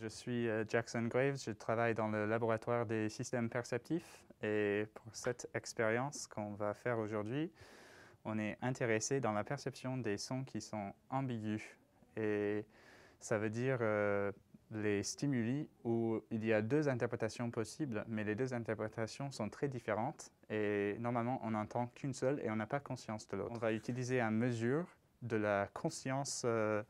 Je suis euh, Jackson Graves, je travaille dans le laboratoire des systèmes perceptifs et pour cette expérience qu'on va faire aujourd'hui, on est intéressé dans la perception des sons qui sont ambigus et ça veut dire euh, les stimuli où il y a deux interprétations possibles mais les deux interprétations sont très différentes et normalement on n'entend qu'une seule et on n'a pas conscience de l'autre. On va utiliser un mesure de la conscience euh,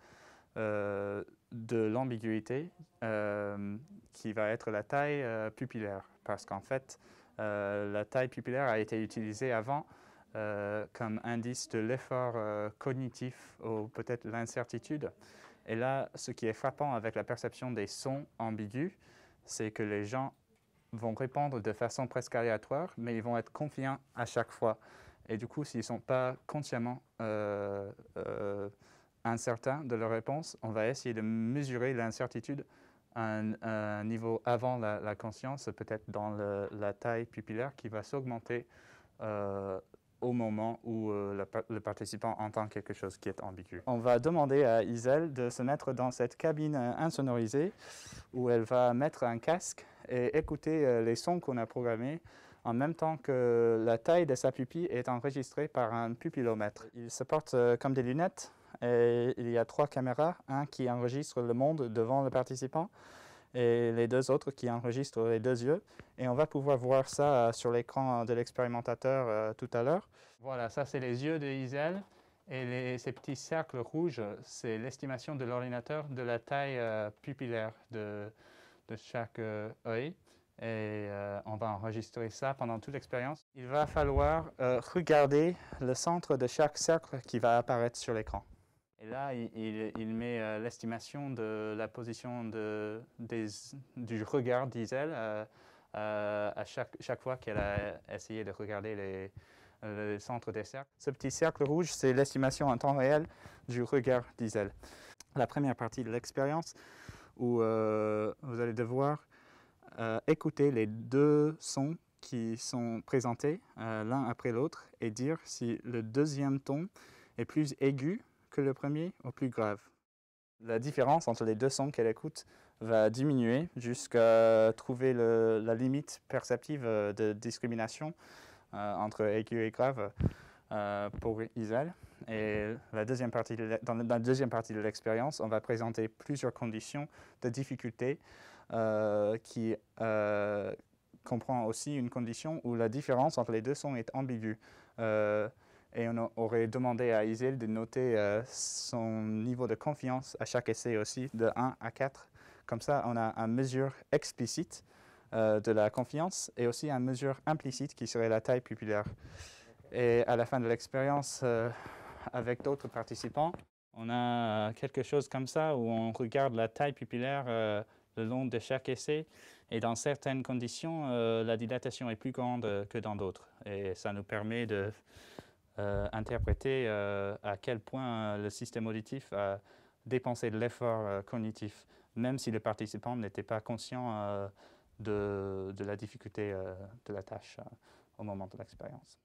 de l'ambiguïté euh, qui va être la taille euh, pupillaire. Parce qu'en fait, euh, la taille pupillaire a été utilisée avant comme indice de l'effort cognitif ou peut-être l'incertitude. Et là, ce qui est frappant avec la perception des sons ambigus, c'est que les gens vont répondre de façon presque aléatoire, mais ils vont être confiants à chaque fois. Et du coup, s'ils ne sont pas consciemment incertain de leur réponse, on va essayer de mesurer l'incertitude à un, niveau avant la, conscience, peut-être dans la taille pupillaire qui va s'augmenter euh, au moment où euh, le participant entend quelque chose qui est ambigu. On va demander à Isel de se mettre dans cette cabine euh, insonorisée où elle va mettre un casque et écouter les sons qu'on a programmés en même temps que la taille de sa pupille est enregistrée par un pupillomètre. Il se porte comme des lunettes il y a trois caméras, un qui enregistre le monde devant le participant et les deux autres qui enregistrent les deux yeux. Et on va pouvoir voir ça euh, sur l'écran de l'expérimentateur euh, tout à l'heure. Voilà, ça c'est les yeux de Isel. Et ces petits cercles rouges, c'est l'estimation de l'ordinateur de la taille euh, pupillaire de, chaque œil. Et on va enregistrer ça pendant toute l'expérience. Il va falloir regarder le centre de chaque cercle qui va apparaître sur l'écran. Et là, il, met euh, l'estimation de la position du regard diesel euh, euh, à, chaque, fois qu'elle a essayé de regarder le centre des cercles. Ce petit cercle rouge, c'est l'estimation en temps réel du regard diesel. La première partie de l'expérience où vous allez devoir écouter les deux sons qui sont présentés l'un après l'autre et dire si le deuxième ton est plus aigu que le premier au plus grave. La différence entre les deux sons qu'elle écoute va diminuer jusqu'à trouver la limite perceptive euh, de discrimination euh, entre aigu et grave euh, pour Isal. Et la deuxième partie dans la deuxième partie de l'expérience, on va présenter plusieurs conditions de difficulté qui comprend aussi une condition où la différence entre les deux sons est ambiguë et on aurait demandé à Isil de noter euh, son niveau de confiance à chaque essai aussi, de 1 à 4. Comme ça, on a une mesure explicite euh, de la confiance et aussi une mesure implicite qui serait la taille pupillaire. Et à la fin de l'expérience, euh, avec d'autres participants, on a quelque chose comme ça où on regarde la taille pupillaire le long de chaque essai. Et dans certaines conditions, la dilatation est plus grande que dans d'autres. Et ça nous permet de euh, interpréter euh, à quel point euh, le système auditif a dépensé de l'effort cognitif, même si le participant n'était pas conscient de, de, la difficulté de la tâche au moment de l'expérience.